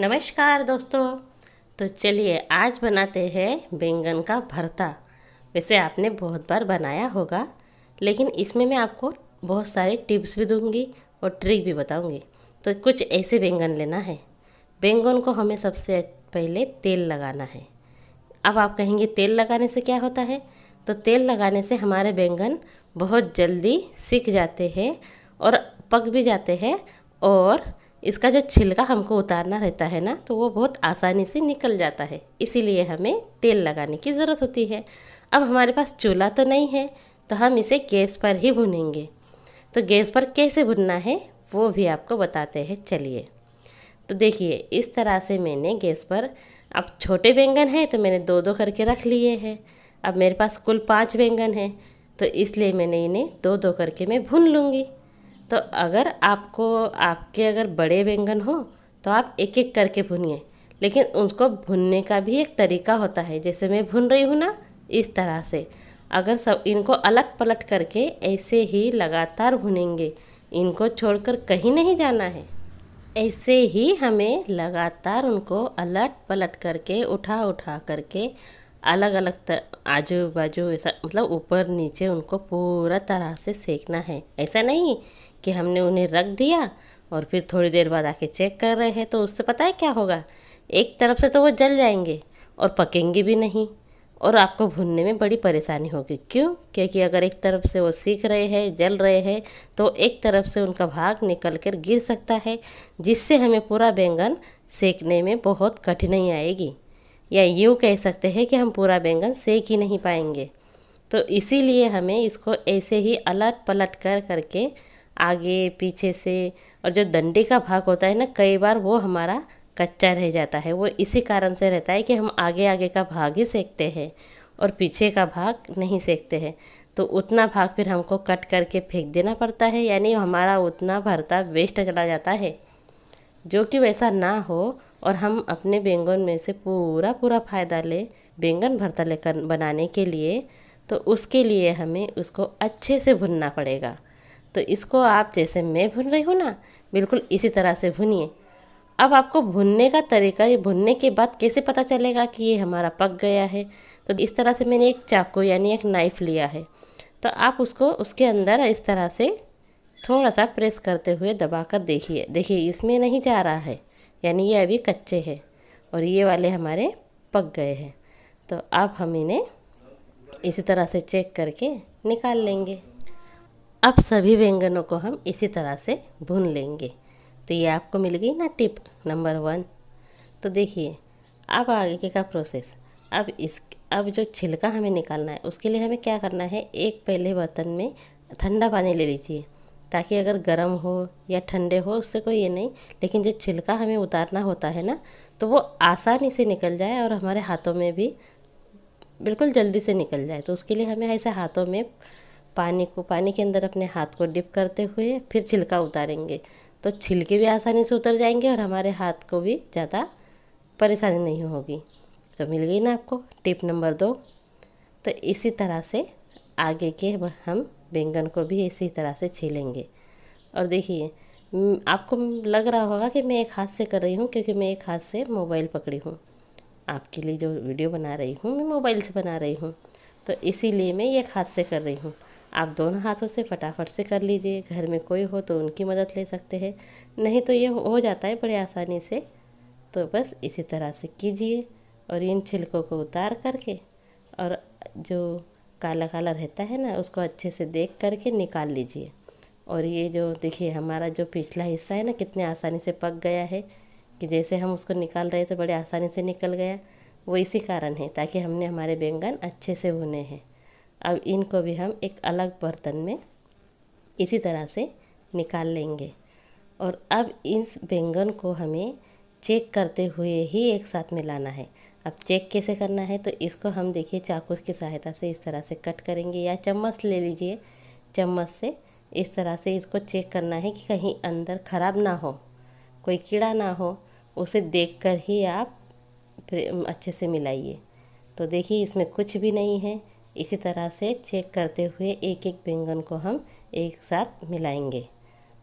नमस्कार दोस्तों तो चलिए आज बनाते हैं बैंगन का भरता वैसे आपने बहुत बार बनाया होगा लेकिन इसमें मैं आपको बहुत सारे टिप्स भी दूंगी और ट्रिक भी बताऊंगी तो कुछ ऐसे बैंगन लेना है बैंगन को हमें सबसे पहले तेल लगाना है अब आप कहेंगे तेल लगाने से क्या होता है तो तेल लगाने से हमारे बैंगन बहुत जल्दी सीख जाते हैं और पक भी जाते हैं और इसका जो छिलका हमको उतारना रहता है ना तो वो बहुत आसानी से निकल जाता है इसीलिए हमें तेल लगाने की ज़रूरत होती है अब हमारे पास चूल्हा तो नहीं है तो हम इसे गैस पर ही भुनेंगे तो गैस पर कैसे भुनना है वो भी आपको बताते हैं चलिए तो देखिए इस तरह से मैंने गैस पर अब छोटे बैंगन हैं तो मैंने दो दो करके रख लिए हैं अब मेरे पास कुल पाँच बैंगन हैं तो इसलिए मैंने इन्हें दो दो करके मैं भून लूँगी तो अगर आपको आपके अगर बड़े बैंगन हो तो आप एक एक करके भुनिए लेकिन उसको भुनने का भी एक तरीका होता है जैसे मैं भुन रही हूँ ना इस तरह से अगर सब इनको अलट पलट करके ऐसे ही लगातार भुनेंगे इनको छोड़कर कहीं नहीं जाना है ऐसे ही हमें लगातार उनको अलट पलट करके उठा उठा करके अलग अलग आजू बाजू ऐसा मतलब ऊपर नीचे उनको पूरा तरह से सेकना है ऐसा नहीं कि हमने उन्हें रख दिया और फिर थोड़ी देर बाद आके चेक कर रहे हैं तो उससे पता है क्या होगा एक तरफ से तो वो जल जाएंगे और पकेंगे भी नहीं और आपको भुनने में बड़ी परेशानी होगी क्यों क्योंकि अगर एक तरफ से वो सीख रहे हैं जल रहे हैं तो एक तरफ से उनका भाग निकल कर गिर सकता है जिससे हमें पूरा बैंगन सेकने में बहुत कठिनाई आएगी या यूँ कह सकते हैं कि हम पूरा बैंगन सेक ही नहीं पाएंगे तो इसीलिए हमें इसको ऐसे ही अलट पलट कर करके आगे पीछे से और जो डंडे का भाग होता है ना कई बार वो हमारा कच्चा रह जाता है वो इसी कारण से रहता है कि हम आगे आगे का भाग ही सेकते हैं और पीछे का भाग नहीं सेकते हैं तो उतना भाग फिर हमको कट करके फेंक देना पड़ता है यानी हमारा उतना भरता वेस्ट चला जाता है जो कि वैसा ना हो और हम अपने बैंगन में से पूरा पूरा फ़ायदा लें बैंगन भरता लेकर बनाने के लिए तो उसके लिए हमें उसको अच्छे से भुनना पड़ेगा तो इसको आप जैसे मैं भून रही हूँ ना बिल्कुल इसी तरह से भूनिए अब आपको भुनने का तरीका ये भुनने के बाद कैसे पता चलेगा कि ये हमारा पक गया है तो इस तरह से मैंने एक चाकू यानी एक नाइफ़ लिया है तो आप उसको उसके अंदर इस तरह से थोड़ा सा प्रेस करते हुए दबा कर देखिए देखिए इसमें नहीं जा रहा है यानी ये अभी कच्चे हैं और ये वाले हमारे पक गए हैं तो आप हम इन्हें इसी तरह से चेक करके निकाल लेंगे अब सभी व्यंजनों को हम इसी तरह से भून लेंगे तो ये आपको मिल गई ना टिप नंबर वन तो देखिए अब आगे का प्रोसेस अब इस अब जो छिलका हमें निकालना है उसके लिए हमें क्या करना है एक पहले बर्तन में ठंडा पानी ले लीजिए ताकि अगर गर्म हो या ठंडे हो उससे कोई ये नहीं लेकिन जो छिलका हमें उतारना होता है ना तो वो आसानी से निकल जाए और हमारे हाथों में भी बिल्कुल जल्दी से निकल जाए तो उसके लिए हमें ऐसे हाथों में पानी को पानी के अंदर अपने हाथ को डिप करते हुए फिर छिलका उतारेंगे तो छिलके भी आसानी से उतर जाएंगे और हमारे हाथ को भी ज़्यादा परेशानी नहीं होगी तो मिल गई ना आपको टिप नंबर दो तो इसी तरह से आगे के हम बैंगन को भी इसी तरह से छीलेंगे और देखिए आपको लग रहा होगा कि मैं एक हाथ से कर रही हूँ क्योंकि मैं एक हाथ से मोबाइल पकड़ी हूँ आपके लिए जो वीडियो बना रही हूँ मैं मोबाइल से बना रही हूँ तो इसीलिए मैं एक हाथ से कर रही हूँ आप दोनों हाथों से फटाफट से कर लीजिए घर में कोई हो तो उनकी मदद ले सकते हैं नहीं तो ये हो जाता है बड़े आसानी से तो बस इसी तरह से कीजिए और इन छिलकों को उतार करके और जो काला काला रहता है ना उसको अच्छे से देख करके निकाल लीजिए और ये जो देखिए हमारा जो पिछला हिस्सा है ना कितने आसानी से पक गया है कि जैसे हम उसको निकाल रहे थे तो बड़े आसानी से निकल गया वो इसी कारण है ताकि हमने हमारे बैंगन अच्छे से भुने हैं अब इनको भी हम एक अलग बर्तन में इसी तरह से निकाल लेंगे और अब इस बैंगन को हमें चेक करते हुए ही एक साथ में लाना है अब चेक कैसे करना है तो इसको हम देखिए चाकू की सहायता से इस तरह से कट करेंगे या चम्मच ले लीजिए चम्मच से इस तरह से इसको चेक करना है कि कहीं अंदर ख़राब ना हो कोई कीड़ा ना हो उसे देखकर ही आप अच्छे से मिलाइए तो देखिए इसमें कुछ भी नहीं है इसी तरह से चेक करते हुए एक एक बैंगन को हम एक साथ मिलाएंगे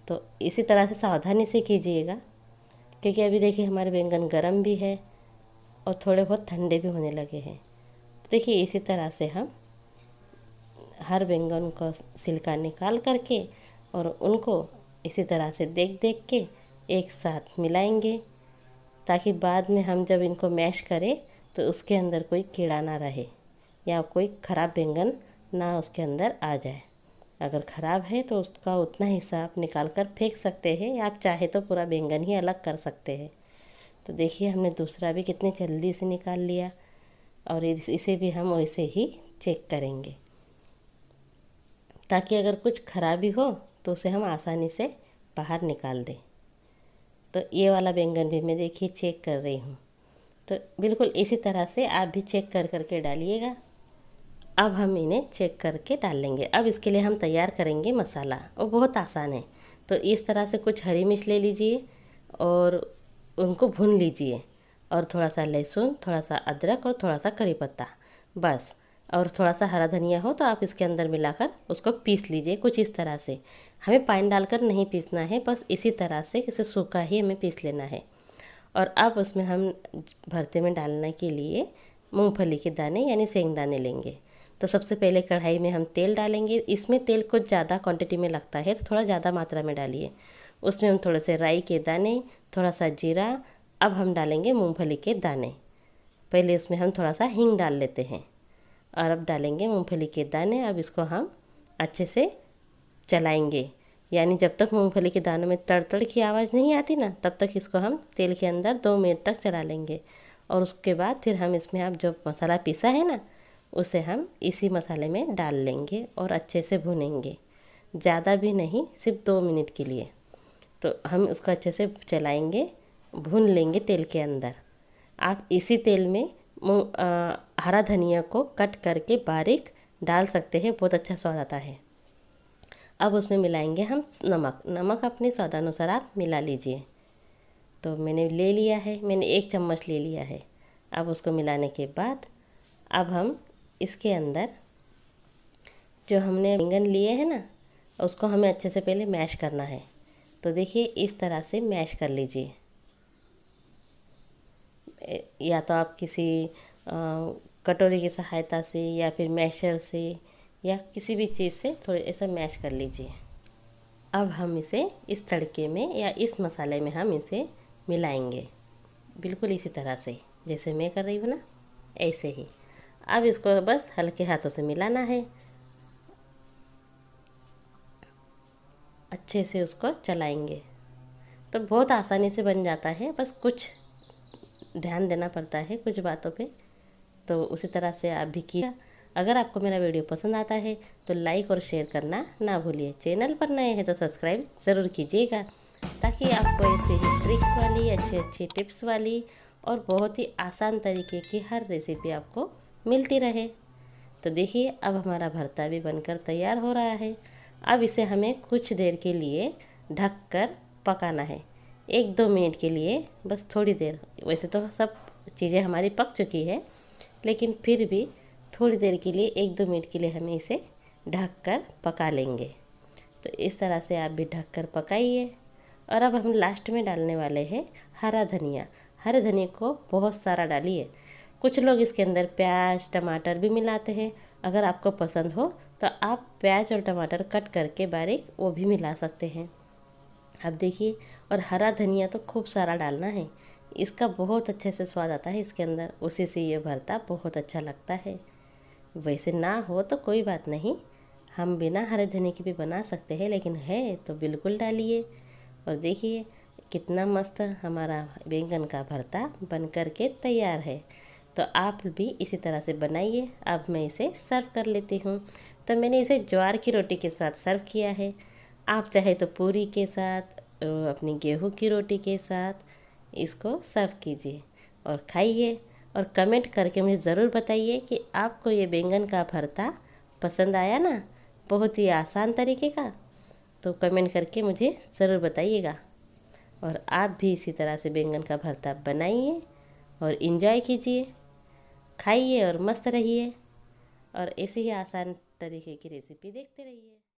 तो इसी तरह से सावधानी से कीजिएगा क्योंकि अभी देखिए हमारे बैंगन गर्म भी है और थोड़े बहुत ठंडे भी होने लगे हैं तो देखिए इसी तरह से हम हर बैंगन को सिलका निकाल करके और उनको इसी तरह से देख देख के एक साथ मिलाएंगे ताकि बाद में हम जब इनको मैश करें तो उसके अंदर कोई कीड़ा ना रहे या कोई ख़राब बैंगन ना उसके अंदर आ जाए अगर ख़राब है तो उसका उतना हिस्सा आप निकाल कर फेंक सकते हैं या आप चाहे तो पूरा बैंगन ही अलग कर सकते हैं तो देखिए हमने दूसरा भी कितने जल्दी से निकाल लिया और इसे भी हम वैसे ही चेक करेंगे ताकि अगर कुछ खराबी हो तो उसे हम आसानी से बाहर निकाल दें तो ये वाला बैंगन भी मैं देखिए चेक कर रही हूँ तो बिल्कुल इसी तरह से आप भी चेक कर करके डालिएगा अब हम इन्हें चेक करके डाल लेंगे अब इसके लिए हम तैयार करेंगे मसाला वो बहुत आसान है तो इस तरह से कुछ हरी मिर्च ले लीजिए और उनको भून लीजिए और थोड़ा सा लहसुन थोड़ा सा अदरक और थोड़ा सा करी पत्ता बस और थोड़ा सा हरा धनिया हो तो आप इसके अंदर मिलाकर उसको पीस लीजिए कुछ इस तरह से हमें पानी डालकर नहीं पीसना है बस इसी तरह से इसे सूखा ही हमें पीस लेना है और अब उसमें हम भरते में डालने के लिए मूंगफली के दाने यानी सेंग दाने लेंगे तो सबसे पहले कढ़ाई में हम तेल डालेंगे इसमें तेल कुछ ज़्यादा क्वांटिटी में लगता है तो थोड़ा ज़्यादा मात्रा में डालिए उसमें हम थोड़े से राई के दाने थोड़ा सा जीरा अब हम डालेंगे मूँगफली के दाने पहले इसमें हम थोड़ा सा हींग डाल लेते हैं और अब डालेंगे मूँगफली के दाने अब इसको हम अच्छे से चलाएँगे यानी जब तक मूँगफली के दानों में तड़तड़ की आवाज़ नहीं आती ना तब तक इसको हम तेल के अंदर दो मिनट तक चला लेंगे और उसके बाद फिर हम इसमें आप जो मसाला पीसा है ना उसे हम इसी मसाले में डाल लेंगे और अच्छे से भुनेंगे ज़्यादा भी नहीं सिर्फ दो मिनट के लिए तो हम उसको अच्छे से चलाएंगे भून लेंगे तेल के अंदर आप इसी तेल में आ, हरा धनिया को कट करके बारीक डाल सकते हैं बहुत अच्छा स्वाद आता है अब उसमें मिलाएंगे हम नमक नमक अपने स्वादानुसार आप मिला लीजिए तो मैंने ले लिया है मैंने एक चम्मच ले लिया है अब उसको मिलाने के बाद अब हम इसके अंदर जो हमने बैंगन लिए हैं ना उसको हमें अच्छे से पहले मैश करना है तो देखिए इस तरह से मैश कर लीजिए या तो आप किसी कटोरी की सहायता से या फिर मैशर से या किसी भी चीज़ से थोड़े ऐसा मैश कर लीजिए अब हम इसे इस तड़के में या इस मसाले में हम इसे मिलाएंगे बिल्कुल इसी तरह से जैसे मैं कर रही हूँ ना ऐसे ही अब इसको बस हल्के हाथों से मिलाना है अच्छे से उसको चलाएंगे तो बहुत आसानी से बन जाता है बस कुछ ध्यान देना पड़ता है कुछ बातों पे तो उसी तरह से आप भी किया अगर आपको मेरा वीडियो पसंद आता है तो लाइक और शेयर करना ना भूलिए चैनल पर नए हैं तो सब्सक्राइब ज़रूर कीजिएगा ताकि आपको ऐसे ही ट्रिक्स वाली अच्छी अच्छी टिप्स वाली और बहुत ही आसान तरीके की हर रेसिपी आपको मिलती रहे तो देखिए अब हमारा भरता भी बनकर तैयार हो रहा है अब इसे हमें कुछ देर के लिए ढक कर पकाना है एक दो मिनट के लिए बस थोड़ी देर वैसे तो सब चीज़ें हमारी पक चुकी है लेकिन फिर भी थोड़ी देर के लिए एक दो मिनट के लिए हमें इसे ढक कर पका लेंगे तो इस तरह से आप भी ढक कर पकाइए और अब हम लास्ट में डालने वाले हैं हरा धनिया हरे धनिया को बहुत सारा डालिए कुछ लोग इसके अंदर प्याज टमाटर भी मिलाते हैं अगर आपको पसंद हो तो आप प्याज और टमाटर कट करके बारीक वो भी मिला सकते हैं अब देखिए और हरा धनिया तो खूब सारा डालना है इसका बहुत अच्छे से स्वाद आता है इसके अंदर उसी से ये भरता बहुत अच्छा लगता है वैसे ना हो तो कोई बात नहीं हम बिना हरे धनिया के भी बना सकते हैं लेकिन है तो बिल्कुल डालिए और देखिए कितना मस्त हमारा बैंगन का भरता बन कर के तैयार है तो आप भी इसी तरह से बनाइए अब मैं इसे सर्व कर लेती हूँ तो मैंने इसे ज्वार की रोटी के साथ सर्व किया है आप चाहे तो पूरी के साथ अपनी गेहूँ की रोटी के साथ इसको सर्व कीजिए और खाइए और कमेंट करके मुझे ज़रूर बताइए कि आपको ये बैंगन का भरता पसंद आया ना बहुत ही आसान तरीके का तो कमेंट करके मुझे ज़रूर बताइएगा और आप भी इसी तरह से बैंगन का भरता बनाइए और इन्जॉय कीजिए खाइए और मस्त रहिए और ऐसे ही आसान तरीके की रेसिपी देखते रहिए